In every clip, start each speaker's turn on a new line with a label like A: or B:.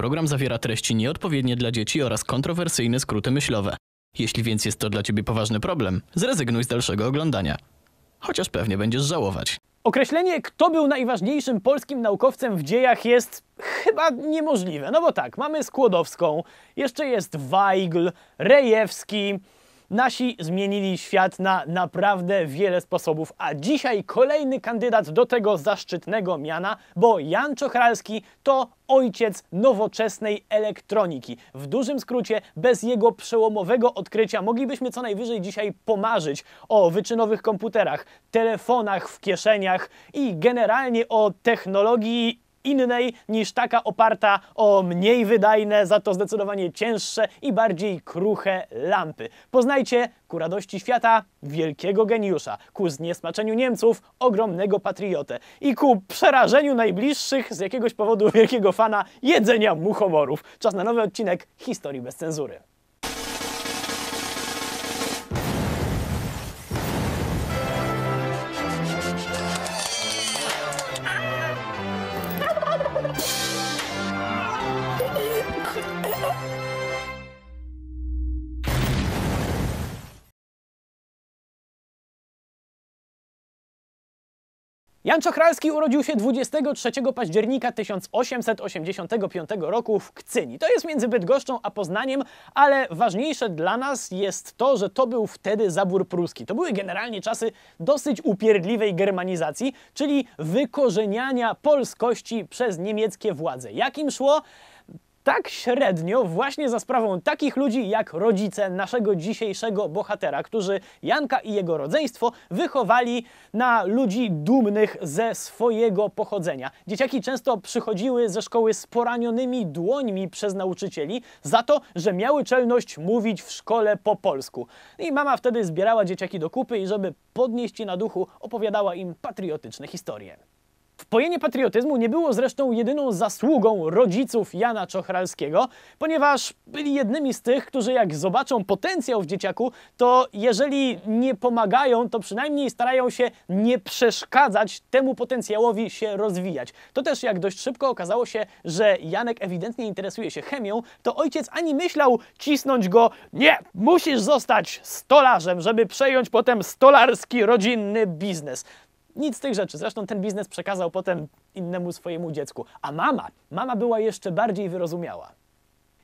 A: Program zawiera treści nieodpowiednie dla dzieci oraz kontrowersyjne skróty myślowe. Jeśli więc jest to dla Ciebie poważny problem, zrezygnuj z dalszego oglądania. Chociaż pewnie będziesz żałować. Określenie, kto był najważniejszym polskim naukowcem w dziejach jest chyba niemożliwe. No bo tak, mamy Skłodowską, jeszcze jest Weigl, Rejewski, Nasi zmienili świat na naprawdę wiele sposobów, a dzisiaj kolejny kandydat do tego zaszczytnego miana, bo Jan Czochralski to ojciec nowoczesnej elektroniki. W dużym skrócie, bez jego przełomowego odkrycia moglibyśmy co najwyżej dzisiaj pomarzyć o wyczynowych komputerach, telefonach w kieszeniach i generalnie o technologii innej niż taka oparta o mniej wydajne, za to zdecydowanie cięższe i bardziej kruche lampy. Poznajcie ku radości świata wielkiego geniusza, ku zniesmaczeniu Niemców ogromnego patriotę i ku przerażeniu najbliższych z jakiegoś powodu wielkiego fana jedzenia muchomorów. Czas na nowy odcinek Historii bez cenzury. Jan Czochralski urodził się 23 października 1885 roku w Kcyni. To jest między Bydgoszczą a Poznaniem, ale ważniejsze dla nas jest to, że to był wtedy zabór pruski. To były generalnie czasy dosyć upierdliwej germanizacji, czyli wykorzeniania polskości przez niemieckie władze. Jakim szło? tak średnio właśnie za sprawą takich ludzi jak rodzice naszego dzisiejszego bohatera, którzy Janka i jego rodzeństwo wychowali na ludzi dumnych ze swojego pochodzenia. Dzieciaki często przychodziły ze szkoły z poranionymi dłońmi przez nauczycieli za to, że miały czelność mówić w szkole po polsku. I mama wtedy zbierała dzieciaki do kupy i żeby podnieść je na duchu opowiadała im patriotyczne historie. Pojenie patriotyzmu nie było zresztą jedyną zasługą rodziców Jana Czochralskiego, ponieważ byli jednymi z tych, którzy jak zobaczą potencjał w dzieciaku, to jeżeli nie pomagają, to przynajmniej starają się nie przeszkadzać temu potencjałowi się rozwijać. To też jak dość szybko okazało się, że Janek ewidentnie interesuje się chemią, to ojciec ani myślał cisnąć go, nie, musisz zostać stolarzem, żeby przejąć potem stolarski rodzinny biznes. Nic z tych rzeczy. Zresztą ten biznes przekazał potem innemu swojemu dziecku. A mama, mama była jeszcze bardziej wyrozumiała.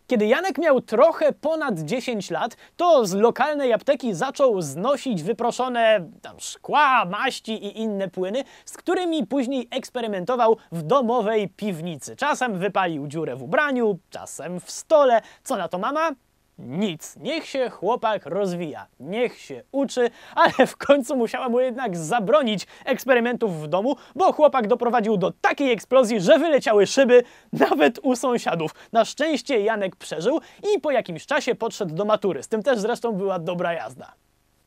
A: Kiedy Janek miał trochę ponad 10 lat, to z lokalnej apteki zaczął znosić wyproszone tam, szkła, maści i inne płyny, z którymi później eksperymentował w domowej piwnicy. Czasem wypalił dziurę w ubraniu, czasem w stole. Co na to mama? nic. Niech się chłopak rozwija, niech się uczy, ale w końcu musiała mu jednak zabronić eksperymentów w domu, bo chłopak doprowadził do takiej eksplozji, że wyleciały szyby nawet u sąsiadów. Na szczęście Janek przeżył i po jakimś czasie podszedł do matury. Z tym też zresztą była dobra jazda.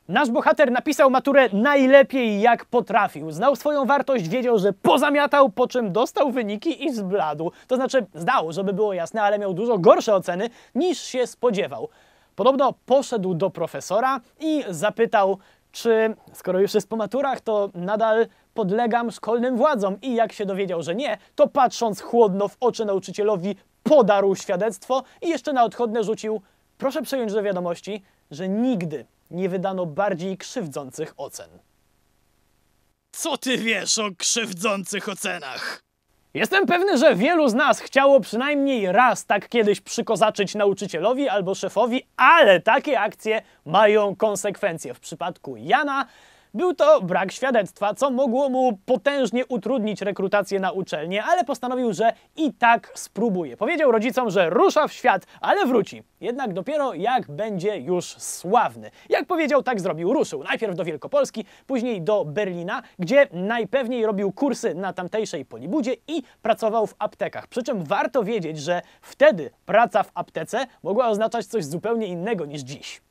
A: Nasz bohater napisał maturę najlepiej jak potrafił. Znał swoją wartość, wiedział, że pozamiatał, po czym dostał wyniki i zbladł. To znaczy zdał, żeby było jasne, ale miał dużo gorsze oceny niż się spodziewał. Podobno poszedł do profesora i zapytał, czy skoro już jest po maturach, to nadal podlegam szkolnym władzom. I jak się dowiedział, że nie, to patrząc chłodno w oczy nauczycielowi, podarł świadectwo i jeszcze na odchodne rzucił: Proszę przejąć do wiadomości, że nigdy nie wydano bardziej krzywdzących ocen. Co ty wiesz o krzywdzących ocenach? Jestem pewny, że wielu z nas chciało przynajmniej raz tak kiedyś przykozaczyć nauczycielowi albo szefowi, ale takie akcje mają konsekwencje. W przypadku Jana był to brak świadectwa, co mogło mu potężnie utrudnić rekrutację na uczelnię, ale postanowił, że i tak spróbuje. Powiedział rodzicom, że rusza w świat, ale wróci. Jednak dopiero jak będzie już sławny. Jak powiedział, tak zrobił. Ruszył najpierw do Wielkopolski, później do Berlina, gdzie najpewniej robił kursy na tamtejszej Polibudzie i pracował w aptekach. Przy czym warto wiedzieć, że wtedy praca w aptece mogła oznaczać coś zupełnie innego niż dziś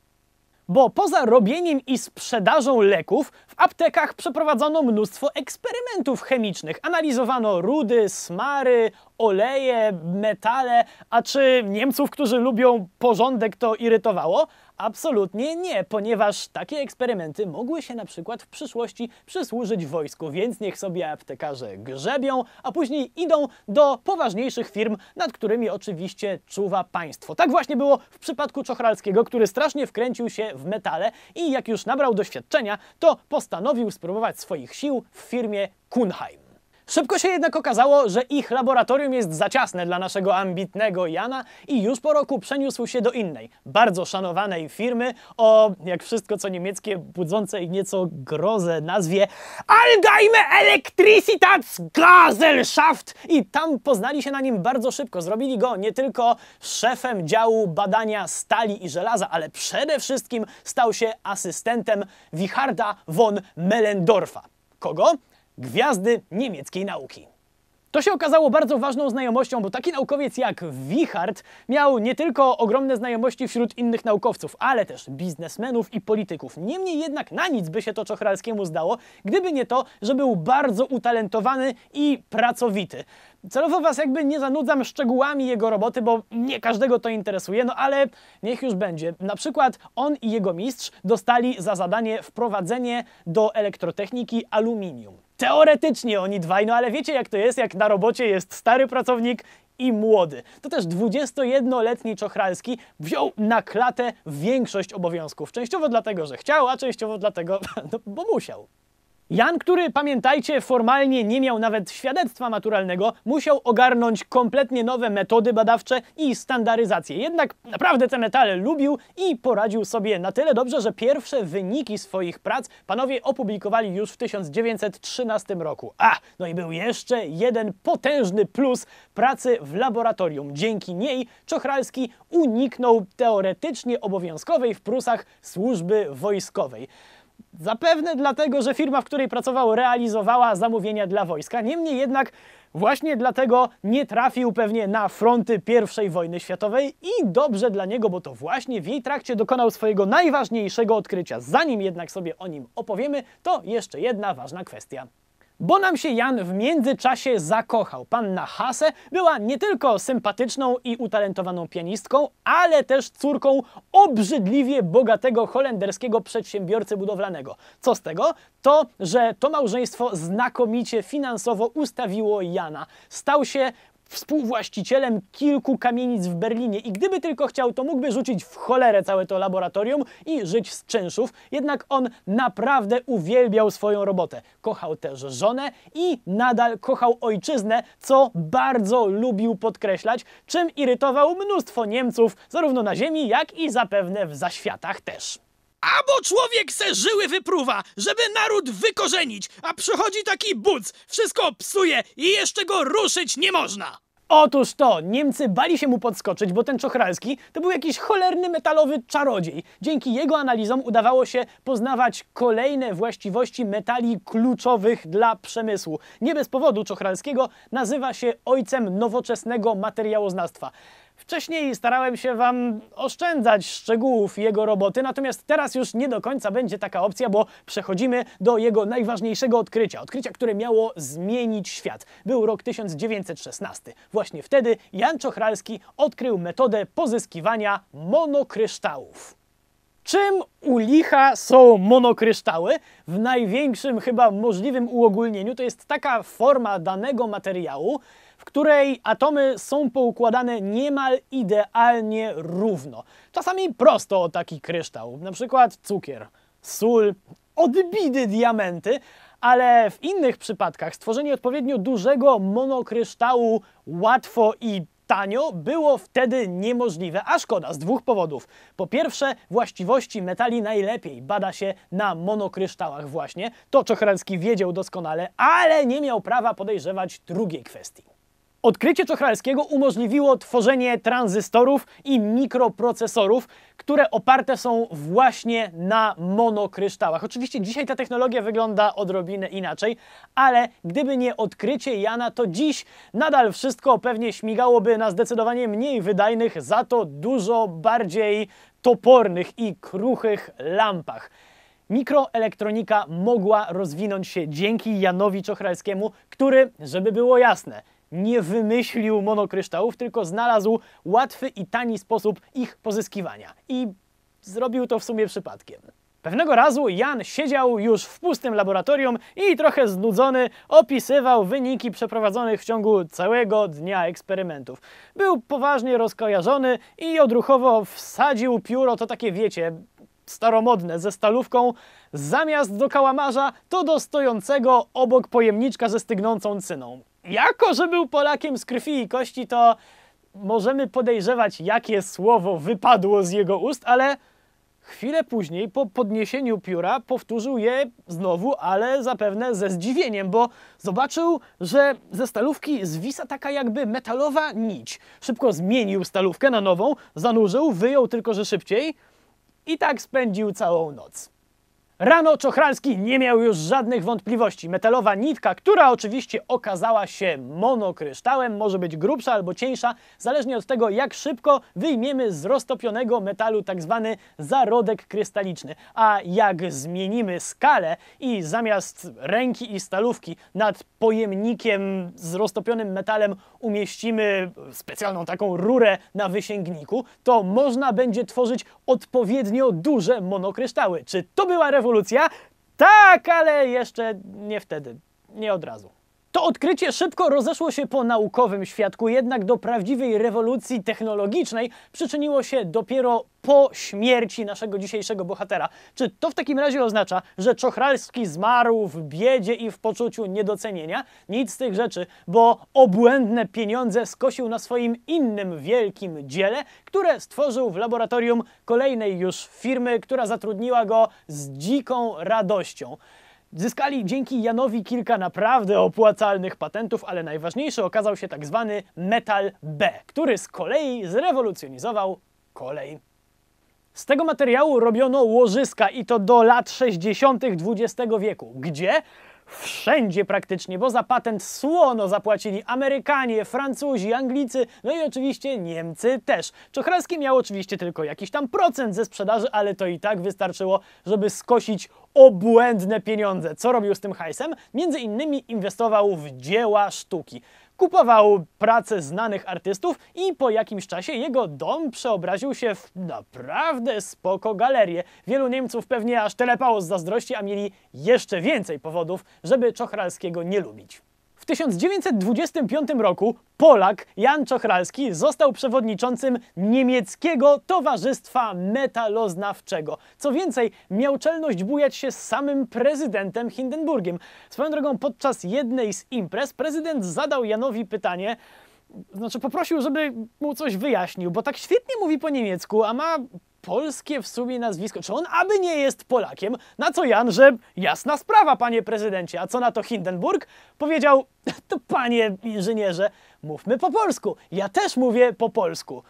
A: bo poza robieniem i sprzedażą leków w aptekach przeprowadzono mnóstwo eksperymentów chemicznych. Analizowano rudy, smary, oleje, metale, a czy Niemców, którzy lubią porządek, to irytowało? Absolutnie nie, ponieważ takie eksperymenty mogły się na przykład w przyszłości przysłużyć wojsku, więc niech sobie aptekarze grzebią, a później idą do poważniejszych firm, nad którymi oczywiście czuwa państwo. Tak właśnie było w przypadku Czochralskiego, który strasznie wkręcił się w metale i jak już nabrał doświadczenia, to postanowił spróbować swoich sił w firmie Kunheim. Szybko się jednak okazało, że ich laboratorium jest za ciasne dla naszego ambitnego Jana i już po roku przeniósł się do innej, bardzo szanowanej firmy o, jak wszystko co niemieckie, budzącej nieco grozę nazwie Allgemeine Elektricitätsgesellschaft i tam poznali się na nim bardzo szybko. Zrobili go nie tylko szefem działu badania stali i żelaza, ale przede wszystkim stał się asystentem Wicharda von Mellendorfa. Kogo? gwiazdy niemieckiej nauki. To się okazało bardzo ważną znajomością, bo taki naukowiec jak Wichard miał nie tylko ogromne znajomości wśród innych naukowców, ale też biznesmenów i polityków. Niemniej jednak na nic by się to Czochralskiemu zdało, gdyby nie to, że był bardzo utalentowany i pracowity. Celowo was jakby nie zanudzam szczegółami jego roboty, bo nie każdego to interesuje, no ale niech już będzie. Na przykład on i jego mistrz dostali za zadanie wprowadzenie do elektrotechniki aluminium teoretycznie oni dwaj, no ale wiecie jak to jest, jak na robocie jest stary pracownik i młody. To też 21-letni Czochralski wziął na klatę większość obowiązków. Częściowo dlatego, że chciał, a częściowo dlatego, no, bo musiał. Jan, który pamiętajcie, formalnie nie miał nawet świadectwa maturalnego, musiał ogarnąć kompletnie nowe metody badawcze i standaryzację. Jednak naprawdę te metale lubił i poradził sobie na tyle dobrze, że pierwsze wyniki swoich prac panowie opublikowali już w 1913 roku. A, no i był jeszcze jeden potężny plus pracy w laboratorium. Dzięki niej Czochralski uniknął teoretycznie obowiązkowej w Prusach służby wojskowej. Zapewne dlatego, że firma, w której pracował, realizowała zamówienia dla wojska. Niemniej jednak właśnie dlatego nie trafił pewnie na fronty I wojny światowej i dobrze dla niego, bo to właśnie w jej trakcie dokonał swojego najważniejszego odkrycia. Zanim jednak sobie o nim opowiemy, to jeszcze jedna ważna kwestia. Bo nam się Jan w międzyczasie zakochał. Panna Hase była nie tylko sympatyczną i utalentowaną pianistką, ale też córką obrzydliwie bogatego holenderskiego przedsiębiorcy budowlanego. Co z tego? To, że to małżeństwo znakomicie finansowo ustawiło Jana. Stał się współwłaścicielem kilku kamienic w Berlinie i gdyby tylko chciał, to mógłby rzucić w cholerę całe to laboratorium i żyć z czynszów, jednak on naprawdę uwielbiał swoją robotę. Kochał też żonę i nadal kochał ojczyznę, co bardzo lubił podkreślać, czym irytował mnóstwo Niemców, zarówno na ziemi, jak i zapewne w zaświatach też. Albo człowiek se żyły wypruwa, żeby naród wykorzenić, a przychodzi taki buc, wszystko psuje i jeszcze go ruszyć nie można. Otóż to, Niemcy bali się mu podskoczyć, bo ten Czochralski to był jakiś cholerny metalowy czarodziej. Dzięki jego analizom udawało się poznawać kolejne właściwości metali kluczowych dla przemysłu. Nie bez powodu Czochralskiego nazywa się ojcem nowoczesnego materiałoznawstwa. Wcześniej starałem się Wam oszczędzać szczegółów jego roboty, natomiast teraz już nie do końca będzie taka opcja, bo przechodzimy do jego najważniejszego odkrycia. Odkrycia, które miało zmienić świat. Był rok 1916. Właśnie wtedy Jan Czochralski odkrył metodę pozyskiwania monokryształów. Czym u licha są monokryształy? W największym chyba możliwym uogólnieniu to jest taka forma danego materiału, której atomy są poukładane niemal idealnie równo. Czasami prosto o taki kryształ, na przykład cukier, sól, odbity diamenty, ale w innych przypadkach stworzenie odpowiednio dużego monokryształu łatwo i tanio było wtedy niemożliwe, a szkoda z dwóch powodów. Po pierwsze, właściwości metali najlepiej bada się na monokryształach właśnie, to Czochralski wiedział doskonale, ale nie miał prawa podejrzewać drugiej kwestii. Odkrycie Czochralskiego umożliwiło tworzenie tranzystorów i mikroprocesorów, które oparte są właśnie na monokryształach. Oczywiście dzisiaj ta technologia wygląda odrobinę inaczej, ale gdyby nie odkrycie Jana, to dziś nadal wszystko pewnie śmigałoby na zdecydowanie mniej wydajnych, za to dużo bardziej topornych i kruchych lampach. Mikroelektronika mogła rozwinąć się dzięki Janowi Czochralskiemu, który, żeby było jasne, nie wymyślił monokryształów, tylko znalazł łatwy i tani sposób ich pozyskiwania. I zrobił to w sumie przypadkiem. Pewnego razu Jan siedział już w pustym laboratorium i trochę znudzony opisywał wyniki przeprowadzonych w ciągu całego dnia eksperymentów. Był poważnie rozkojarzony i odruchowo wsadził pióro, to takie wiecie, staromodne, ze stalówką, zamiast do kałamarza, to do stojącego obok pojemniczka ze stygnącą cyną jako że był Polakiem z krwi i kości, to możemy podejrzewać, jakie słowo wypadło z jego ust, ale chwilę później, po podniesieniu pióra, powtórzył je znowu, ale zapewne ze zdziwieniem, bo zobaczył, że ze stalówki zwisa taka jakby metalowa nić. Szybko zmienił stalówkę na nową, zanurzył, wyjął tylko, że szybciej i tak spędził całą noc. Rano Czochralski nie miał już żadnych wątpliwości. Metalowa nitka, która oczywiście okazała się monokryształem, może być grubsza albo cieńsza, zależnie od tego jak szybko wyjmiemy z roztopionego metalu tak zwany zarodek krystaliczny. A jak zmienimy skalę i zamiast ręki i stalówki nad pojemnikiem z roztopionym metalem umieścimy specjalną taką rurę na wysięgniku, to można będzie tworzyć odpowiednio duże monokryształy. Czy to była rewolucja? rewolucja? Tak, ale jeszcze nie wtedy, nie od razu. To odkrycie szybko rozeszło się po naukowym świadku, jednak do prawdziwej rewolucji technologicznej przyczyniło się dopiero po śmierci naszego dzisiejszego bohatera. Czy to w takim razie oznacza, że Czochralski zmarł w biedzie i w poczuciu niedocenienia? Nic z tych rzeczy, bo obłędne pieniądze skosił na swoim innym wielkim dziele, które stworzył w laboratorium kolejnej już firmy, która zatrudniła go z dziką radością. Zyskali dzięki Janowi kilka naprawdę opłacalnych patentów, ale najważniejszy okazał się tak zwany metal B, który z kolei zrewolucjonizował kolej. Z tego materiału robiono łożyska i to do lat 60. XX wieku. Gdzie? wszędzie praktycznie, bo za patent słono zapłacili Amerykanie, Francuzi, Anglicy, no i oczywiście Niemcy też. Czochralski miał oczywiście tylko jakiś tam procent ze sprzedaży, ale to i tak wystarczyło, żeby skosić obłędne pieniądze. Co robił z tym hajsem? Między innymi inwestował w dzieła sztuki. Kupował prace znanych artystów i po jakimś czasie jego dom przeobraził się w naprawdę spoko galerię. Wielu Niemców pewnie aż telepało z zazdrości, a mieli jeszcze więcej powodów, żeby Czochralskiego nie lubić. W 1925 roku Polak Jan Czochralski został przewodniczącym niemieckiego Towarzystwa Metaloznawczego. Co więcej, miał czelność bujać się z samym prezydentem Hindenburgiem. Swoją drogą, podczas jednej z imprez prezydent zadał Janowi pytanie, znaczy poprosił, żeby mu coś wyjaśnił, bo tak świetnie mówi po niemiecku, a ma polskie w sumie nazwisko. Czy on aby nie jest Polakiem? Na co Jan, że jasna sprawa, panie prezydencie. A co na to Hindenburg? Powiedział, to panie inżynierze, mówmy po polsku. Ja też mówię po polsku.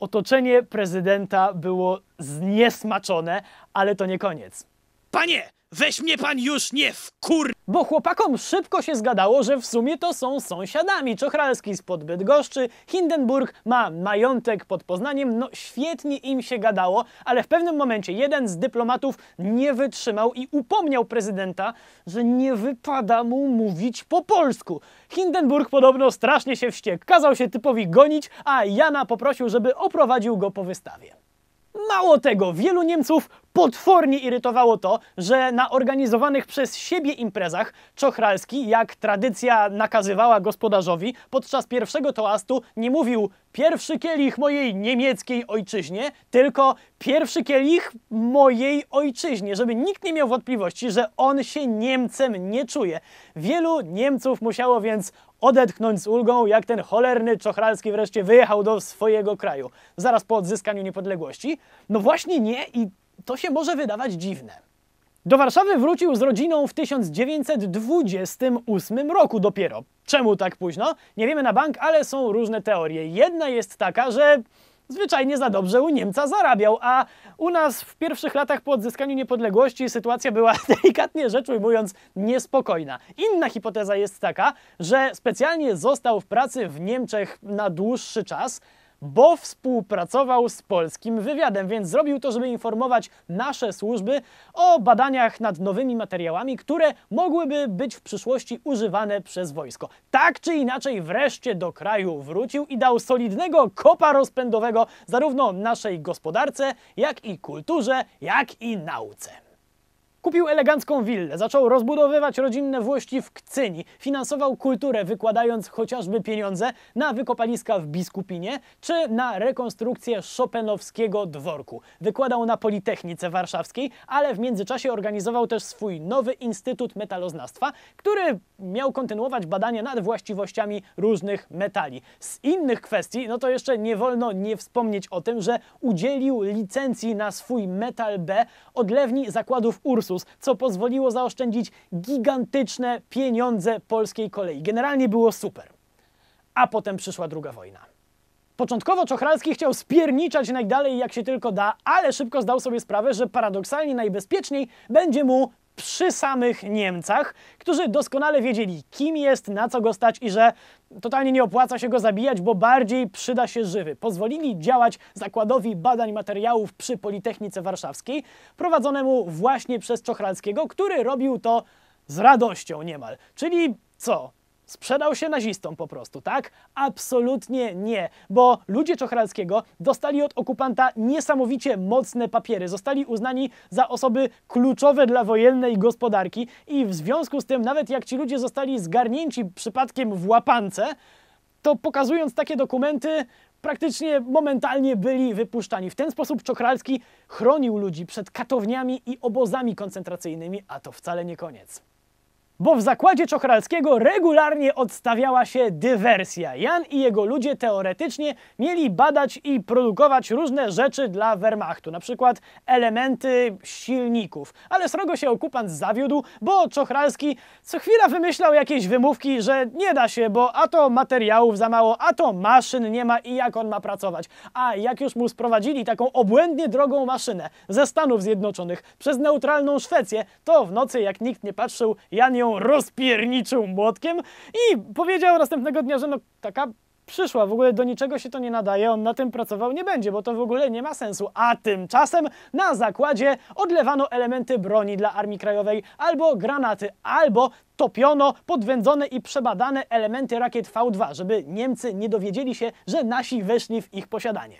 A: Otoczenie prezydenta było zniesmaczone, ale to nie koniec. Panie! Weź mnie pan już nie w kur... Bo chłopakom szybko się zgadało, że w sumie to są sąsiadami. Czochralski spod Bydgoszczy, Hindenburg ma majątek pod Poznaniem. No świetnie im się gadało, ale w pewnym momencie jeden z dyplomatów nie wytrzymał i upomniał prezydenta, że nie wypada mu mówić po polsku. Hindenburg podobno strasznie się wściekł. Kazał się typowi gonić, a Jana poprosił, żeby oprowadził go po wystawie. Mało tego, wielu Niemców potwornie irytowało to, że na organizowanych przez siebie imprezach Czochralski, jak tradycja nakazywała gospodarzowi, podczas pierwszego toastu nie mówił pierwszy kielich mojej niemieckiej ojczyźnie, tylko pierwszy kielich mojej ojczyźnie, żeby nikt nie miał wątpliwości, że on się Niemcem nie czuje. Wielu Niemców musiało więc odetchnąć z ulgą, jak ten cholerny Czochralski wreszcie wyjechał do swojego kraju, zaraz po odzyskaniu niepodległości. No właśnie nie i to się może wydawać dziwne. Do Warszawy wrócił z rodziną w 1928 roku dopiero. Czemu tak późno? Nie wiemy na bank, ale są różne teorie. Jedna jest taka, że zwyczajnie za dobrze u Niemca zarabiał, a u nas w pierwszych latach po odzyskaniu niepodległości sytuacja była delikatnie rzecz ujmując niespokojna. Inna hipoteza jest taka, że specjalnie został w pracy w Niemczech na dłuższy czas, bo współpracował z polskim wywiadem, więc zrobił to, żeby informować nasze służby o badaniach nad nowymi materiałami, które mogłyby być w przyszłości używane przez wojsko. Tak czy inaczej, wreszcie do kraju wrócił i dał solidnego kopa rozpędowego zarówno naszej gospodarce, jak i kulturze, jak i nauce. Kupił elegancką willę, zaczął rozbudowywać rodzinne włości w Kcyni, finansował kulturę, wykładając chociażby pieniądze na wykopaliska w Biskupinie czy na rekonstrukcję Chopinowskiego dworku. Wykładał na Politechnice Warszawskiej, ale w międzyczasie organizował też swój nowy Instytut Metaloznawstwa, który miał kontynuować badania nad właściwościami różnych metali. Z innych kwestii, no to jeszcze nie wolno nie wspomnieć o tym, że udzielił licencji na swój metal B odlewni zakładów Ursus co pozwoliło zaoszczędzić gigantyczne pieniądze polskiej kolei. Generalnie było super. A potem przyszła druga wojna. Początkowo Czochralski chciał spierniczać najdalej jak się tylko da, ale szybko zdał sobie sprawę, że paradoksalnie najbezpieczniej będzie mu przy samych Niemcach, którzy doskonale wiedzieli, kim jest, na co go stać i że totalnie nie opłaca się go zabijać, bo bardziej przyda się żywy. Pozwolili działać Zakładowi Badań Materiałów przy Politechnice Warszawskiej, prowadzonemu właśnie przez Czochralskiego, który robił to z radością niemal. Czyli co? Sprzedał się nazistom po prostu, tak? Absolutnie nie, bo ludzie Czochralskiego dostali od okupanta niesamowicie mocne papiery. Zostali uznani za osoby kluczowe dla wojennej gospodarki i w związku z tym, nawet jak ci ludzie zostali zgarnięci przypadkiem w łapance, to pokazując takie dokumenty, praktycznie momentalnie byli wypuszczani. W ten sposób Czochralski chronił ludzi przed katowniami i obozami koncentracyjnymi, a to wcale nie koniec. Bo w zakładzie Czochralskiego regularnie odstawiała się dywersja. Jan i jego ludzie teoretycznie mieli badać i produkować różne rzeczy dla Wehrmachtu, na przykład elementy silników. Ale srogo się okupant zawiódł, bo Czochralski co chwila wymyślał jakieś wymówki, że nie da się, bo a to materiałów za mało, a to maszyn nie ma i jak on ma pracować. A jak już mu sprowadzili taką obłędnie drogą maszynę ze Stanów Zjednoczonych przez neutralną Szwecję, to w nocy jak nikt nie patrzył, Jan ją ją rozpierniczył młotkiem i powiedział następnego dnia, że no taka przyszła, w ogóle do niczego się to nie nadaje, on na tym pracował nie będzie, bo to w ogóle nie ma sensu. A tymczasem na zakładzie odlewano elementy broni dla Armii Krajowej, albo granaty, albo topiono podwędzone i przebadane elementy rakiet V2, żeby Niemcy nie dowiedzieli się, że nasi weszli w ich posiadanie.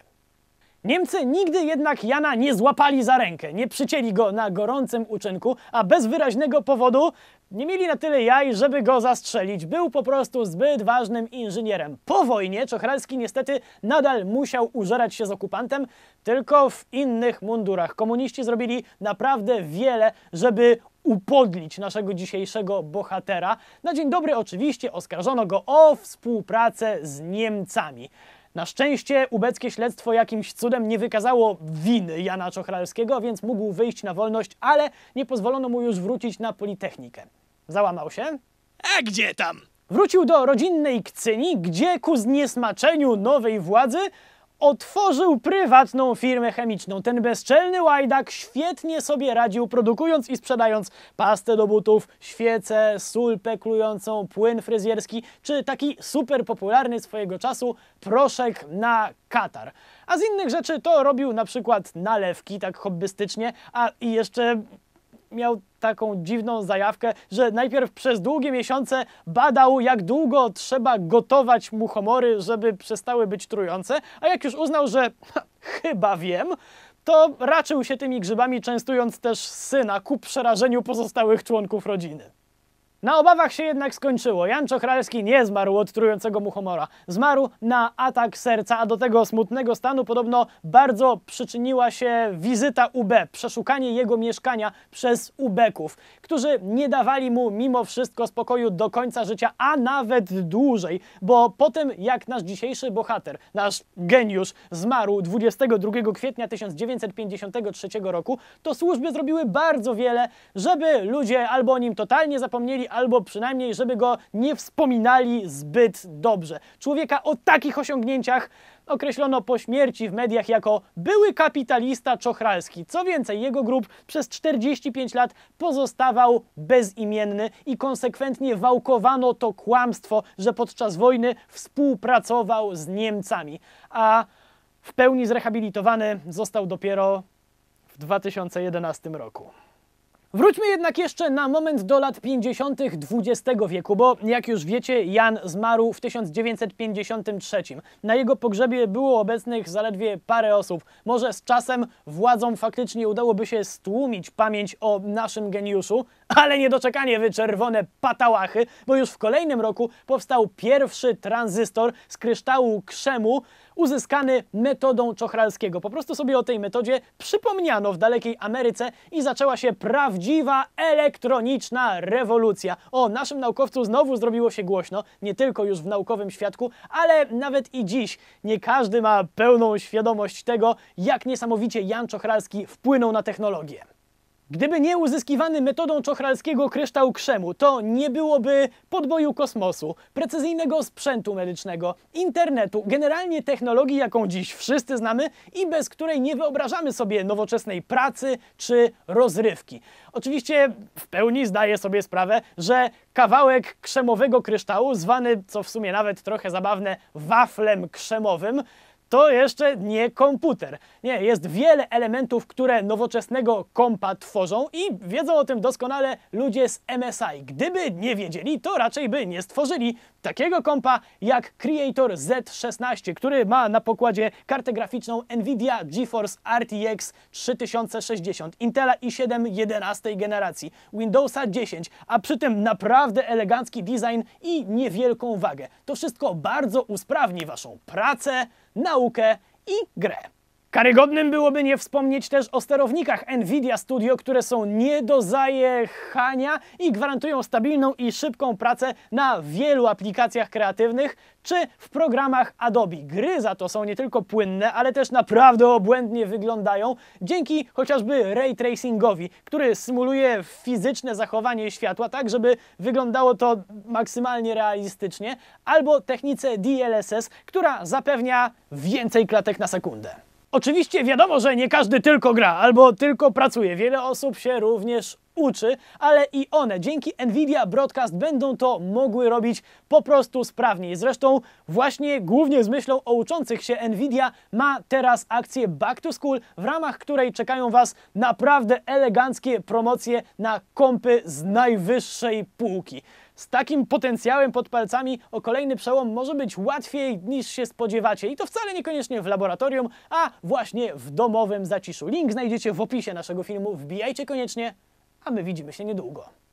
A: Niemcy nigdy jednak Jana nie złapali za rękę, nie przycięli go na gorącym uczynku, a bez wyraźnego powodu nie mieli na tyle jaj, żeby go zastrzelić. Był po prostu zbyt ważnym inżynierem. Po wojnie Czochralski niestety nadal musiał użerać się z okupantem, tylko w innych mundurach. Komuniści zrobili naprawdę wiele, żeby upodlić naszego dzisiejszego bohatera. Na dzień dobry oczywiście oskarżono go o współpracę z Niemcami. Na szczęście ubeckie śledztwo jakimś cudem nie wykazało winy Jana Czochralskiego, więc mógł wyjść na wolność, ale nie pozwolono mu już wrócić na Politechnikę. Załamał się? A gdzie tam? Wrócił do rodzinnej Kcyni, gdzie ku zniesmaczeniu nowej władzy otworzył prywatną firmę chemiczną. Ten bezczelny łajdak świetnie sobie radził, produkując i sprzedając pastę do butów, świecę, sól peklującą, płyn fryzjerski, czy taki super popularny swojego czasu proszek na katar. A z innych rzeczy to robił na przykład nalewki, tak hobbystycznie, a i jeszcze miał taką dziwną zajawkę, że najpierw przez długie miesiące badał, jak długo trzeba gotować muchomory, żeby przestały być trujące, a jak już uznał, że chyba wiem, to raczył się tymi grzybami, częstując też syna ku przerażeniu pozostałych członków rodziny. Na obawach się jednak skończyło. Jan Czochralski nie zmarł od trującego mu humora. Zmarł na atak serca, a do tego smutnego stanu podobno bardzo przyczyniła się wizyta UB, przeszukanie jego mieszkania przez ubeków, którzy nie dawali mu mimo wszystko spokoju do końca życia, a nawet dłużej, bo po tym jak nasz dzisiejszy bohater, nasz geniusz zmarł 22 kwietnia 1953 roku, to służby zrobiły bardzo wiele, żeby ludzie albo o nim totalnie zapomnieli, albo przynajmniej, żeby go nie wspominali zbyt dobrze. Człowieka o takich osiągnięciach określono po śmierci w mediach jako były kapitalista czochralski. Co więcej, jego grup przez 45 lat pozostawał bezimienny i konsekwentnie wałkowano to kłamstwo, że podczas wojny współpracował z Niemcami. A w pełni zrehabilitowany został dopiero w 2011 roku. Wróćmy jednak jeszcze na moment do lat 50. XX wieku, bo jak już wiecie, Jan zmarł w 1953. Na jego pogrzebie było obecnych zaledwie parę osób. Może z czasem władzom faktycznie udałoby się stłumić pamięć o naszym geniuszu, ale niedoczekanie wyczerwone patałachy, bo już w kolejnym roku powstał pierwszy tranzystor z kryształu krzemu, uzyskany metodą Czochralskiego. Po prostu sobie o tej metodzie przypomniano w dalekiej Ameryce i zaczęła się prawdziwa elektroniczna rewolucja. O, naszym naukowcu znowu zrobiło się głośno, nie tylko już w naukowym świadku, ale nawet i dziś nie każdy ma pełną świadomość tego, jak niesamowicie Jan Czochralski wpłynął na technologię. Gdyby nie uzyskiwany metodą czochralskiego kryształ krzemu, to nie byłoby podboju kosmosu, precyzyjnego sprzętu medycznego, internetu, generalnie technologii, jaką dziś wszyscy znamy i bez której nie wyobrażamy sobie nowoczesnej pracy czy rozrywki. Oczywiście w pełni zdaję sobie sprawę, że kawałek krzemowego kryształu, zwany, co w sumie nawet trochę zabawne, waflem krzemowym, to jeszcze nie komputer. Nie, jest wiele elementów, które nowoczesnego kompa tworzą i wiedzą o tym doskonale ludzie z MSI. Gdyby nie wiedzieli, to raczej by nie stworzyli takiego kompa jak Creator Z16, który ma na pokładzie kartę graficzną Nvidia GeForce RTX 3060, Intela i7 11 generacji, Windowsa 10, a przy tym naprawdę elegancki design i niewielką wagę. To wszystko bardzo usprawni Waszą pracę, naukę i grę. Karygodnym byłoby nie wspomnieć też o sterownikach Nvidia Studio, które są nie do zajechania i gwarantują stabilną i szybką pracę na wielu aplikacjach kreatywnych czy w programach Adobe. Gry za to są nie tylko płynne, ale też naprawdę obłędnie wyglądają dzięki chociażby ray tracingowi, który symuluje fizyczne zachowanie światła tak, żeby wyglądało to maksymalnie realistycznie, albo technice DLSS, która zapewnia więcej klatek na sekundę. Oczywiście wiadomo, że nie każdy tylko gra albo tylko pracuje. Wiele osób się również uczy, ale i one dzięki Nvidia Broadcast będą to mogły robić po prostu sprawniej. Zresztą właśnie głównie z myślą o uczących się Nvidia ma teraz akcję Back to School, w ramach której czekają Was naprawdę eleganckie promocje na kompy z najwyższej półki. Z takim potencjałem pod palcami o kolejny przełom może być łatwiej niż się spodziewacie i to wcale niekoniecznie w laboratorium, a właśnie w domowym zaciszu. Link znajdziecie w opisie naszego filmu, wbijajcie koniecznie, a my widzimy się niedługo.